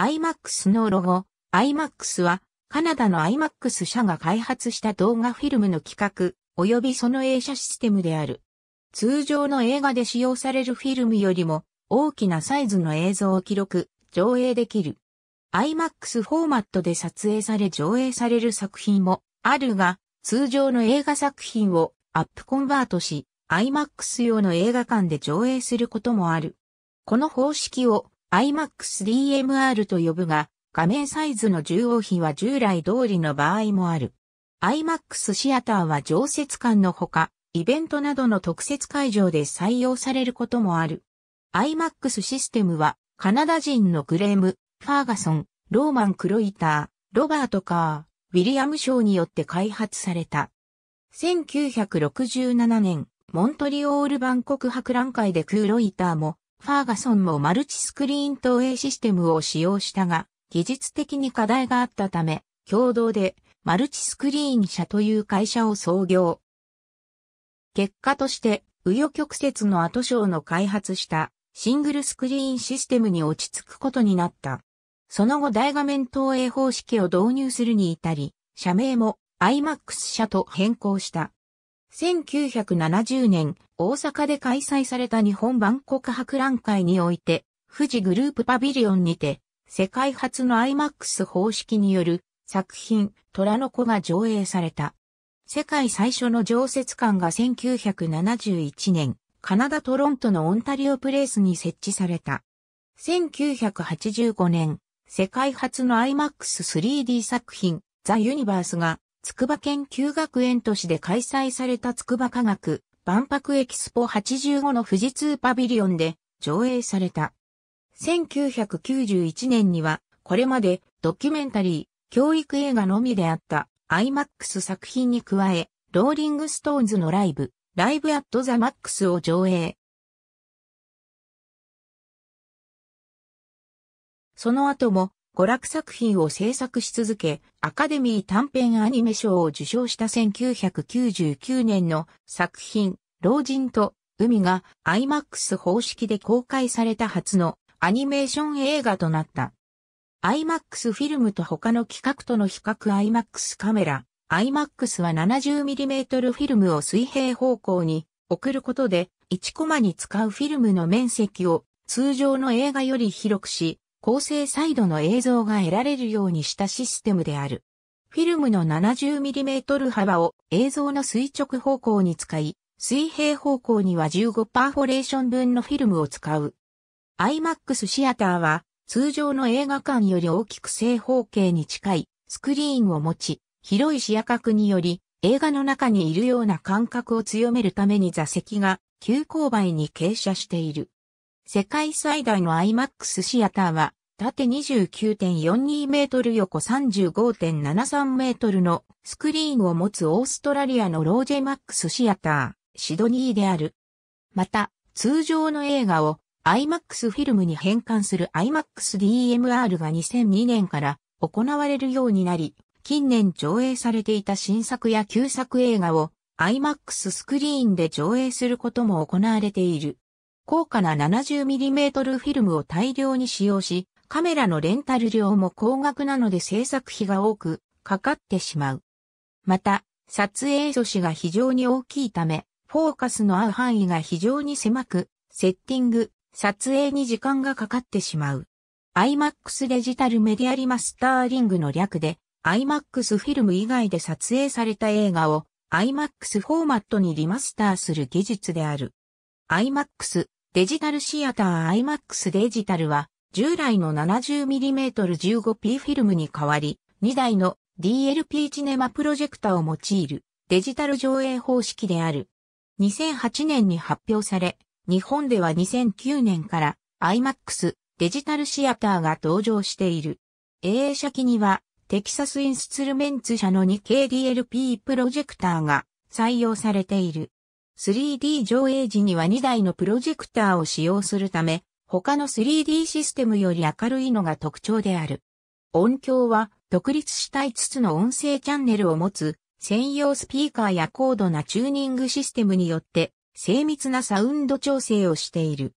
IMAX のロゴ、IMAX はカナダの IMAX 社が開発した動画フィルムの企画及びその映写システムである。通常の映画で使用されるフィルムよりも大きなサイズの映像を記録、上映できる。IMAX フォーマットで撮影され上映される作品もあるが、通常の映画作品をアップコンバートし、IMAX 用の映画館で上映することもある。この方式を iMax-DMR と呼ぶが、画面サイズの重要比は従来通りの場合もある。iMax シアターは常設館のほか、イベントなどの特設会場で採用されることもある。iMax システムは、カナダ人のグレーム、ファーガソン、ローマン・クロイター、ロバート・カー、ウィリアム・ショーによって開発された。1967年、モントリオール万国博覧会でクーロイターもファーガソンもマルチスクリーン投影システムを使用したが、技術的に課題があったため、共同でマルチスクリーン社という会社を創業。結果として、右翼曲折の後章の開発したシングルスクリーンシステムに落ち着くことになった。その後大画面投影方式を導入するに至り、社名も IMAX 社と変更した。1970年、大阪で開催された日本万国博覧会において、富士グループパビリオンにて、世界初の IMAX 方式による作品、虎の子が上映された。世界最初の常設館が1971年、カナダトロントのオンタリオプレイスに設置された。1985年、世界初の IMAX3D 作品、ザ・ユニバースが、筑波研究学園都市で開催された筑波科学万博エキスポ85の富士通パビリオンで上映された。1991年には、これまでドキュメンタリー、教育映画のみであった IMAX 作品に加え、ローリングストーンズのライブ、ライブアットザマックスを上映。その後も娯楽作品を制作し続け、アカデミー短編アニメ賞を受賞した1999年の作品、老人と海が IMAX 方式で公開された初のアニメーション映画となった。IMAX フィルムと他の企画との比較 IMAX カメラ。IMAX は 70mm フィルムを水平方向に送ることで1コマに使うフィルムの面積を通常の映画より広くし、構成サイドの映像が得られるようにしたシステムである。フィルムの 70mm 幅を映像の垂直方向に使い、水平方向には15パーフォレーション分のフィルムを使う。IMAX シアターは通常の映画館より大きく正方形に近いスクリーンを持ち、広い視野角により映画の中にいるような感覚を強めるために座席が急勾配に傾斜している。世界最大の IMAX シアターは、縦29.42メートル横35.73メートルのスクリーンを持つオーストラリアのロージェマックスシアター、シドニーである。また、通常の映画を IMAX フィルムに変換する IMAXDMR が2002年から行われるようになり、近年上映されていた新作や旧作映画を IMAX スクリーンで上映することも行われている。高価な 70mm フィルムを大量に使用し、カメラのレンタル料も高額なので制作費が多くかかってしまう。また、撮影素子が非常に大きいため、フォーカスの合う範囲が非常に狭く、セッティング、撮影に時間がかかってしまう。IMAX デジタルメディアリマスターリングの略で、IMAX フィルム以外で撮影された映画を IMAX フォーマットにリマスターする技術である。IMAX デジタルシアター IMAX デジタルは従来の 70mm15P フィルムに代わり2台の DLP チネマプロジェクターを用いるデジタル上映方式である。2008年に発表され、日本では2009年から IMAX デジタルシアターが登場している。映写機にはテキサスインスツルメンツ社の 2KDLP プロジェクターが採用されている。3D 上映時には2台のプロジェクターを使用するため、他の 3D システムより明るいのが特徴である。音響は独立した5つの音声チャンネルを持つ専用スピーカーや高度なチューニングシステムによって精密なサウンド調整をしている。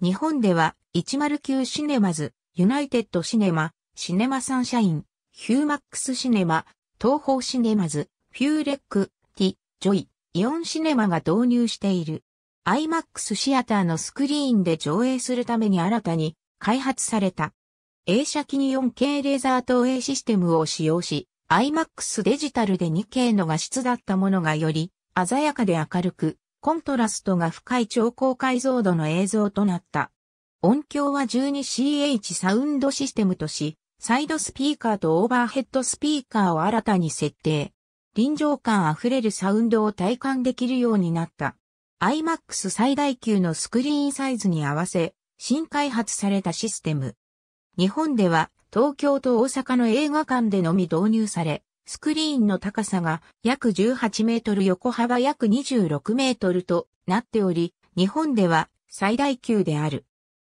日本では109シネマズ、ユナイテッドシネマ、シネマサンシャイン、ヒューマックスシネマ、東方シネマズ、フューレック、ティ、ジョイ、イオンシネマが導入している。IMAX シアターのスクリーンで上映するために新たに開発された。映写機に 4K レーザー投影システムを使用し、IMAX デジタルで 2K の画質だったものがより鮮やかで明るく、コントラストが深い超高解像度の映像となった。音響は 12CH サウンドシステムとし、サイドスピーカーとオーバーヘッドスピーカーを新たに設定。臨場感あふれるサウンドを体感できるようになった。iMAX 最大級のスクリーンサイズに合わせ、新開発されたシステム。日本では東京と大阪の映画館でのみ導入され、スクリーンの高さが約18メートル横幅約26メートルとなっており、日本では最大級である。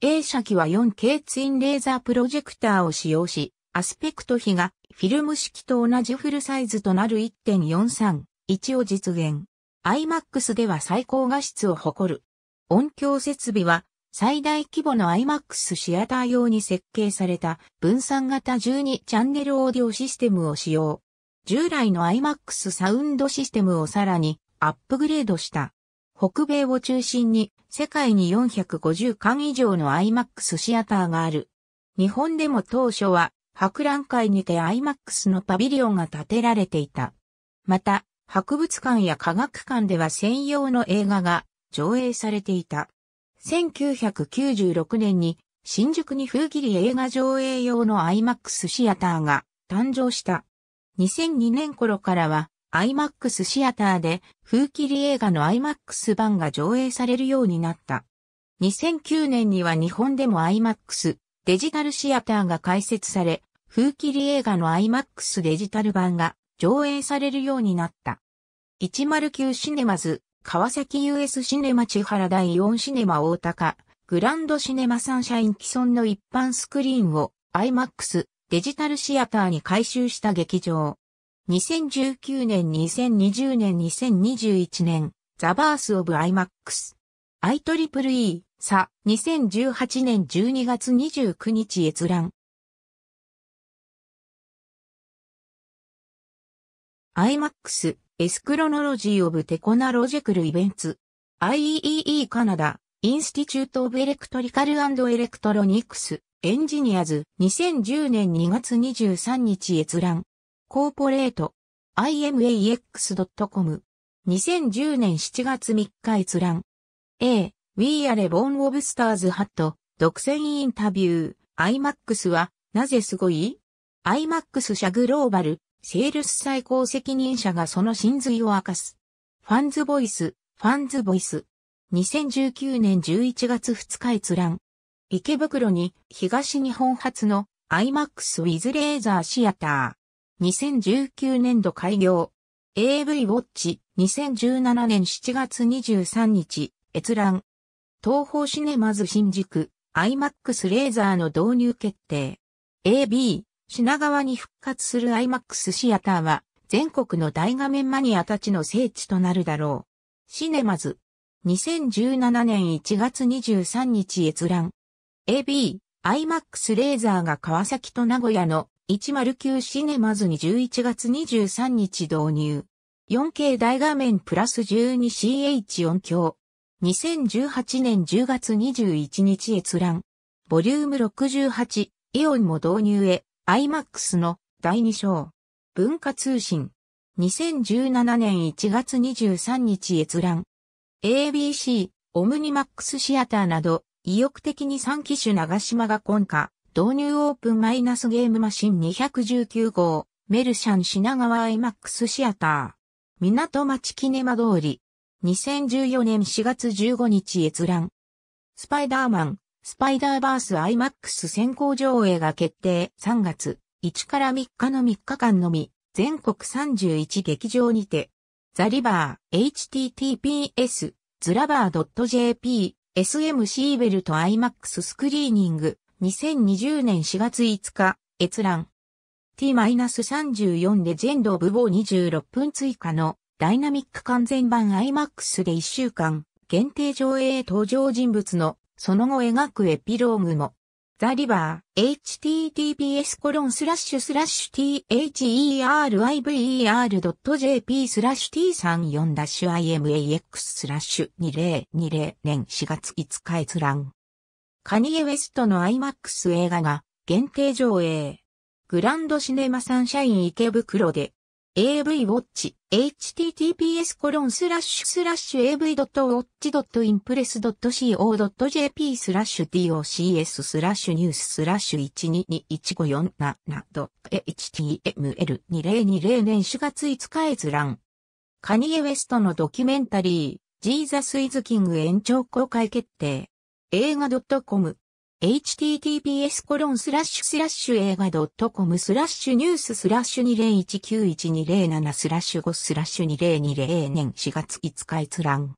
A 社機は 4K ツインレーザープロジェクターを使用し、アスペクト比がフィルム式と同じフルサイズとなる1.431を実現。IMAX では最高画質を誇る。音響設備は最大規模の IMAX シアター用に設計された分散型12チャンネルオーディオシステムを使用。従来の IMAX サウンドシステムをさらにアップグレードした。北米を中心に世界に450巻以上の IMAX シアターがある。日本でも当初は博覧会にて IMAX のパビリオンが建てられていた。また、博物館や科学館では専用の映画が上映されていた。1996年に新宿に風切り映画上映用の IMAX シアターが誕生した。2002年頃からは IMAX シアターで風切り映画の IMAX 版が上映されるようになった。2009年には日本でも IMAX デジタルシアターが開設され、風切り映画の IMAX デジタル版が上映されるようになった。109シネマズ、川崎 US シネマ千原第4シネマ大高、グランドシネマサンシャイン既存の一般スクリーンを IMAX デジタルシアターに改修した劇場。2019年、2020年、2021年、ザバースオブ IMAX。IEEE さ、2018年12月29日閲覧。IMAX、エスクロノロジーオブテコナロジェクルイベンツ。IEEE カナダ、インスティチュートオブエレクトリカルアンド・エレクトロニクス、エンジニアズ、2010年2月23日閲覧。コーポレート、imaex.com。2010年7月3日閲覧。A、We are born of stars hat 独占インタビュー、IMAX は、なぜすごい ?IMAX 社グローバル、セールス最高責任者がその真髄を明かす。ファンズボイス、ファンズボイス。2019年11月2日閲覧。池袋に東日本初の IMAX with レーザーシアター。2019年度開業。AV ウォッチ2017年7月23日閲覧。東方シネマズ新宿、IMAX レーザーの導入決定。AB、品川に復活する IMAX シアターは、全国の大画面マニアたちの聖地となるだろう。シネマズ。2017年1月23日閲覧。AB、IMAX レーザーが川崎と名古屋の109シネマズに11月23日導入。4K 大画面プラス 12CH 音響。2018年10月21日閲覧。ボリューム68、イオンも導入へ、IMAX の第2章。文化通信。2017年1月23日閲覧。ABC、オムニマックスシアターなど、意欲的に3機種長島が今夏、導入オープンマイナスゲームマシン219号、メルシャン品川 IMAX シアター。港町キネマ通り。2014年4月15日閲覧。スパイダーマン、スパイダーバース IMAX 先行上映が決定3月1から3日の3日間のみ、全国31劇場にて、ザリバー、https、ズラバー .jp、SM シーベルト IMAX スクリーニング、2020年4月5日、閲覧。t-34 でジェンドオブボー26分追加のダイナミック完全版 IMAX で1週間、限定上映登場人物の、その後描くエピローグも、ザ・リバー、https コロンスラッシュスラッシュ theriver.jp スラッシュ t34-imax スラッシュ2020年4月5日閲覧。カニエ・ウェストの IMAX 映画が限定上映。グランドシネマサンシャイン池袋で avwatch https コロンスラッシュスラッシュ av.watch.impress.co.jp スラッシュ docs スラッシュニューススラッシュ1221547 html2020 年4月5日閲覧カニエ・ウェストのドキュメンタリージーザス・イズ・キング延長公開決定映画 .com https コロンスラッシュスラッシュ映画 .com スラッシュニューススラッシュ20191207スラッシュ5スラッシュ2020年4月5日閲覧。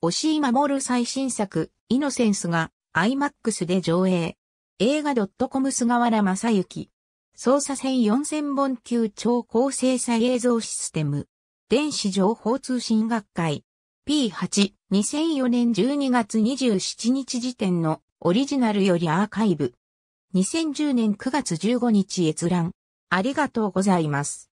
押井守る最新作、イノセンスが IMAX で上映。映画 .com 菅原正幸。操作線4000本級超高精細映像システム。電子情報通信学会。P8、2004年12月27日時点のオリジナルよりアーカイブ。2010年9月15日閲覧。ありがとうございます。